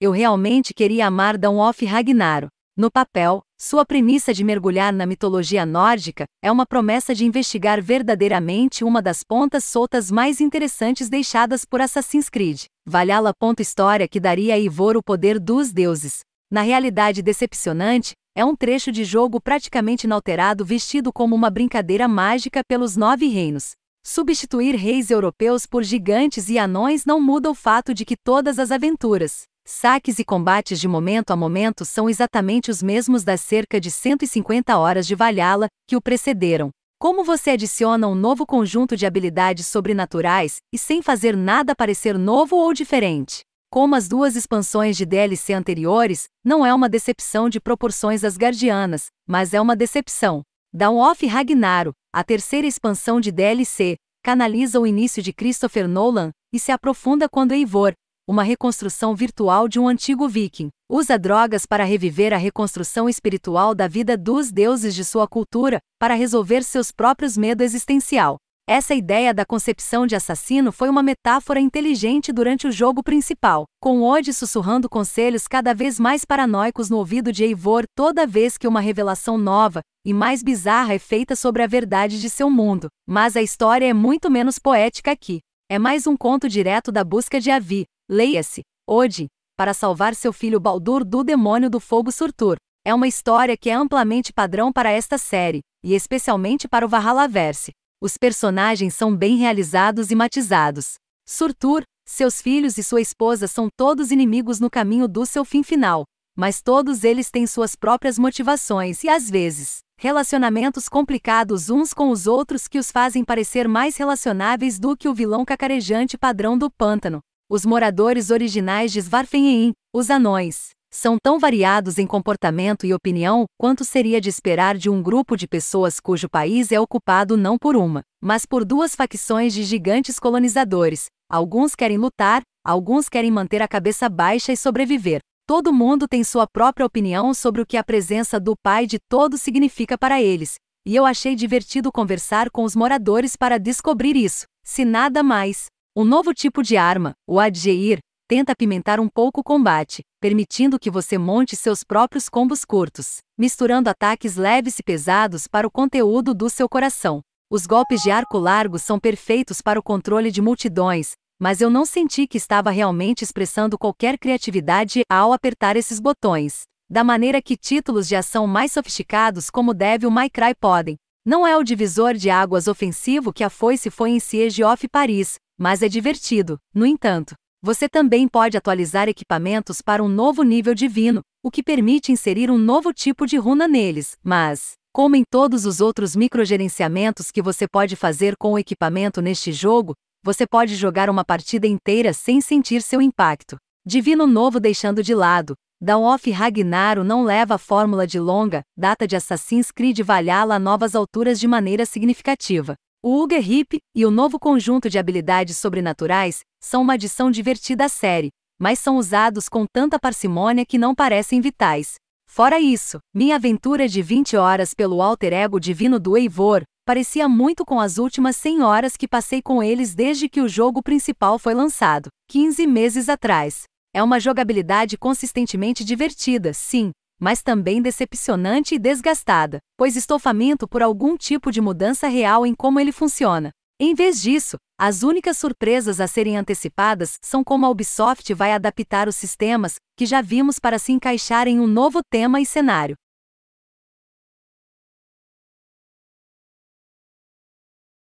Eu realmente queria amar of Ragnarok. No papel, sua premissa de mergulhar na mitologia nórdica é uma promessa de investigar verdadeiramente uma das pontas soltas mais interessantes deixadas por Assassin's Creed. Valhalla. História que daria a Ivor o poder dos deuses. Na realidade decepcionante, é um trecho de jogo praticamente inalterado vestido como uma brincadeira mágica pelos nove reinos. Substituir reis europeus por gigantes e anões não muda o fato de que todas as aventuras Saques e combates de momento a momento são exatamente os mesmos das cerca de 150 horas de Valhalla que o precederam. Como você adiciona um novo conjunto de habilidades sobrenaturais e sem fazer nada parecer novo ou diferente? Como as duas expansões de DLC anteriores, não é uma decepção de proporções asgardianas, mas é uma decepção. Dawn of Ragnarok, a terceira expansão de DLC, canaliza o início de Christopher Nolan e se aprofunda quando Eivor, uma reconstrução virtual de um antigo viking. Usa drogas para reviver a reconstrução espiritual da vida dos deuses de sua cultura, para resolver seus próprios medos existencial. Essa ideia da concepção de assassino foi uma metáfora inteligente durante o jogo principal, com Odd sussurrando conselhos cada vez mais paranoicos no ouvido de Eivor toda vez que uma revelação nova e mais bizarra é feita sobre a verdade de seu mundo. Mas a história é muito menos poética aqui. É mais um conto direto da busca de Avi, Leia-se, Ode, para salvar seu filho Baldur do demônio do fogo Surtur. É uma história que é amplamente padrão para esta série, e especialmente para o Valhallaverse. Os personagens são bem realizados e matizados. Surtur, seus filhos e sua esposa são todos inimigos no caminho do seu fim final, mas todos eles têm suas próprias motivações e, às vezes, relacionamentos complicados uns com os outros que os fazem parecer mais relacionáveis do que o vilão cacarejante padrão do pântano. Os moradores originais de Svarfenheim, os anões, são tão variados em comportamento e opinião quanto seria de esperar de um grupo de pessoas cujo país é ocupado não por uma, mas por duas facções de gigantes colonizadores. Alguns querem lutar, alguns querem manter a cabeça baixa e sobreviver. Todo mundo tem sua própria opinião sobre o que a presença do Pai de Todos significa para eles, e eu achei divertido conversar com os moradores para descobrir isso, se nada mais. Um novo tipo de arma, o Adgeir, tenta apimentar um pouco o combate, permitindo que você monte seus próprios combos curtos, misturando ataques leves e pesados para o conteúdo do seu coração. Os golpes de arco largo são perfeitos para o controle de multidões, mas eu não senti que estava realmente expressando qualquer criatividade ao apertar esses botões, da maneira que títulos de ação mais sofisticados como Devil May Cry podem. Não é o divisor de águas ofensivo que a foice foi em Siege of Paris, mas é divertido. No entanto, você também pode atualizar equipamentos para um novo nível divino, o que permite inserir um novo tipo de runa neles, mas, como em todos os outros microgerenciamentos que você pode fazer com o equipamento neste jogo, você pode jogar uma partida inteira sem sentir seu impacto. Divino Novo deixando de lado, Dawn-Off Ragnaro não leva a fórmula de longa, data de Assassin's Creed Valhalla a novas alturas de maneira significativa. O Uger Hip e o novo conjunto de habilidades sobrenaturais são uma adição divertida à série, mas são usados com tanta parcimônia que não parecem vitais. Fora isso, minha aventura de 20 horas pelo alter ego divino do Eivor parecia muito com as últimas 100 horas que passei com eles desde que o jogo principal foi lançado, 15 meses atrás. É uma jogabilidade consistentemente divertida, sim, mas também decepcionante e desgastada, pois estou faminto por algum tipo de mudança real em como ele funciona. Em vez disso, as únicas surpresas a serem antecipadas são como a Ubisoft vai adaptar os sistemas que já vimos para se encaixar em um novo tema e cenário.